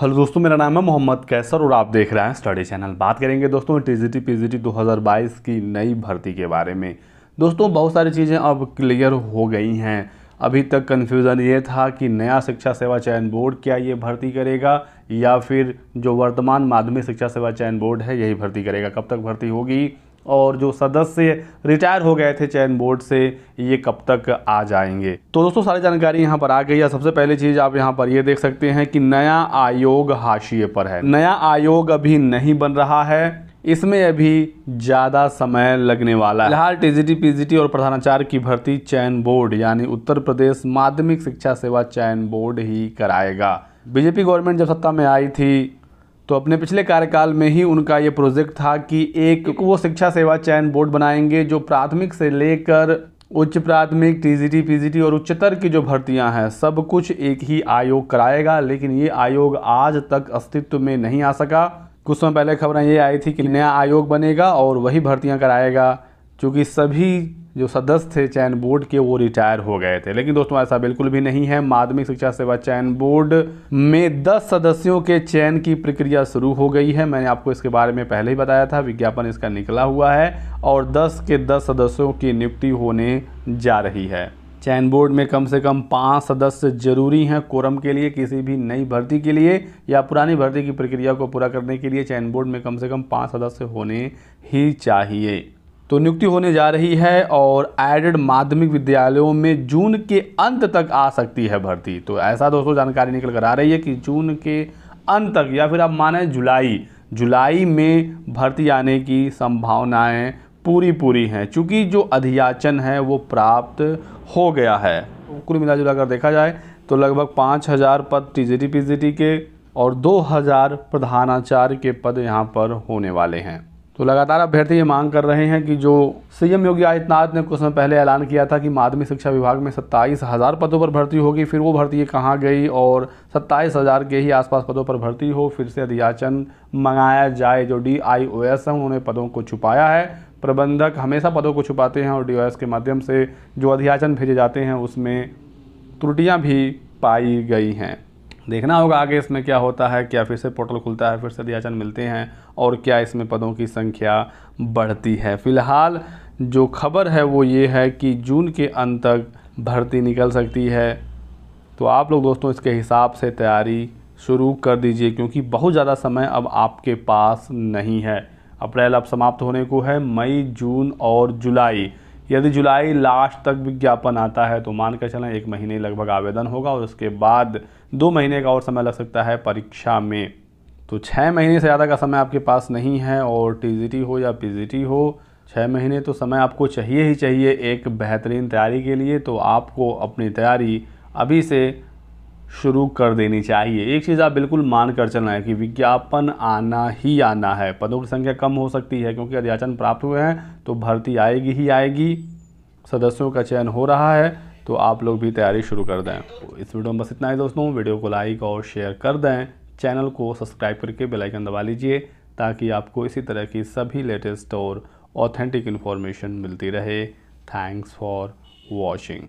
hello दोस्तों मेरा नाम है मोहम्मद कैसर और आप देख रहे हैं स्टडी चैनल बात करेंगे दोस्तों टी पीजीटी 2022 की नई भर्ती के बारे में दोस्तों बहुत सारी चीज़ें अब क्लियर हो गई हैं अभी तक कन्फ्यूज़न ये था कि नया शिक्षा सेवा चयन बोर्ड क्या ये भर्ती करेगा या फिर जो वर्तमान माध्यमिक शिक्षा सेवा चयन बोर्ड है यही भर्ती करेगा कब तक भर्ती होगी और जो सदस्य रिटायर हो गए थे चयन बोर्ड से ये कब तक आ जाएंगे तो दोस्तों सारी जानकारी यहाँ पर आ गई है सबसे पहली चीज़ आप यहाँ पर ये यह देख सकते हैं कि नया आयोग हाशिए पर है नया आयोग अभी नहीं बन रहा है इसमें अभी ज़्यादा समय लगने वाला है फिलहाल टीजीटी पीजीटी और प्रधानाचार्य की भर्ती चयन बोर्ड यानी उत्तर प्रदेश माध्यमिक शिक्षा सेवा चयन बोर्ड ही कराएगा बीजेपी गवर्नमेंट जब सत्ता में आई थी तो अपने पिछले कार्यकाल में ही उनका ये प्रोजेक्ट था कि एक वो शिक्षा सेवा चयन बोर्ड बनाएंगे जो प्राथमिक से लेकर उच्च प्राथमिक टीजीटी पीजीटी और उच्चतर की जो भर्तियां हैं सब कुछ एक ही आयोग कराएगा लेकिन ये आयोग आज तक अस्तित्व में नहीं आ सका कुछ समय पहले खबरें ये आई थी कि नया आयोग बनेगा और वही भर्तियां कराएगा क्योंकि सभी जो सदस्य थे चयन बोर्ड के वो रिटायर हो गए थे लेकिन दोस्तों ऐसा बिल्कुल भी नहीं है माध्यमिक शिक्षा सेवा चयन बोर्ड में 10 सदस्यों के चयन की प्रक्रिया शुरू हो गई है मैंने आपको इसके बारे में पहले ही बताया था विज्ञापन इसका निकला हुआ है और 10 के 10 सदस्यों की नियुक्ति होने जा रही है चयन बोर्ड में कम से कम पाँच सदस्य जरूरी हैं कोरम के लिए किसी भी नई भर्ती के लिए या पुरानी भर्ती की प्रक्रिया को पूरा करने के लिए चयन बोर्ड में कम से कम पाँच सदस्य होने ही चाहिए तो नियुक्ति होने जा रही है और एडेड माध्यमिक विद्यालयों में जून के अंत तक आ सकती है भर्ती तो ऐसा दोस्तों जानकारी निकल कर आ रही है कि जून के अंत तक या फिर आप माने जुलाई जुलाई में भर्ती आने की संभावनाएं पूरी पूरी हैं क्योंकि जो अध्याचन है वो प्राप्त हो गया है कुल मिला कर देखा जाए तो लगभग पाँच हज़ार पद टी जी के और दो हज़ार प्रधानाचार्य के पद यहाँ पर होने वाले हैं तो लगातार अभ्यर्थी ये मांग कर रहे हैं कि जो सीएम योगी आदित्यनाथ ने कुछ समय पहले ऐलान किया था कि माध्यमिक शिक्षा विभाग में सत्ताईस हज़ार पदों पर भर्ती होगी फिर वो भर्ती कहाँ गई और सत्ताईस हज़ार के ही आसपास पदों पर भर्ती हो फिर से अधियाचन मंगाया जाए जो डी आई ओ एस है उन्होंने पदों को छुपाया है प्रबंधक हमेशा पदों को छुपाते हैं और डी ओ एस के माध्यम से जो अधियाचन भेजे जाते हैं उसमें त्रुटियाँ भी पाई गई हैं देखना होगा आगे इसमें क्या होता है क्या फिर से पोर्टल खुलता है फिर से अध्याचन मिलते हैं और क्या इसमें पदों की संख्या बढ़ती है फिलहाल जो खबर है वो ये है कि जून के अंत तक भर्ती निकल सकती है तो आप लोग दोस्तों इसके हिसाब से तैयारी शुरू कर दीजिए क्योंकि बहुत ज़्यादा समय अब आपके पास नहीं है अप्रैल अब समाप्त होने को है मई जून और जुलाई यदि जुलाई लास्ट तक विज्ञापन आता है तो मान कर चलें एक महीने लगभग आवेदन होगा और उसके बाद दो महीने का और समय लग सकता है परीक्षा में तो छः महीने से ज़्यादा का समय आपके पास नहीं है और टी हो या पी हो छः महीने तो समय आपको चाहिए ही चाहिए एक बेहतरीन तैयारी के लिए तो आपको अपनी तैयारी अभी से शुरू कर देनी चाहिए एक चीज़ आप बिल्कुल मान कर चलना है कि विज्ञापन आना ही आना है पदों की संख्या कम हो सकती है क्योंकि अध्याचन प्राप्त हुए हैं तो भर्ती आएगी ही आएगी सदस्यों का चयन हो रहा है तो आप लोग भी तैयारी शुरू कर दें तो इस वीडियो में बस इतना ही दोस्तों वीडियो को लाइक और शेयर कर दें चैनल को सब्सक्राइब करके बेलाइकन दबा लीजिए ताकि आपको इसी तरह की सभी लेटेस्ट और ऑथेंटिक इन्फॉर्मेशन मिलती रहे थैंक्स फॉर वॉचिंग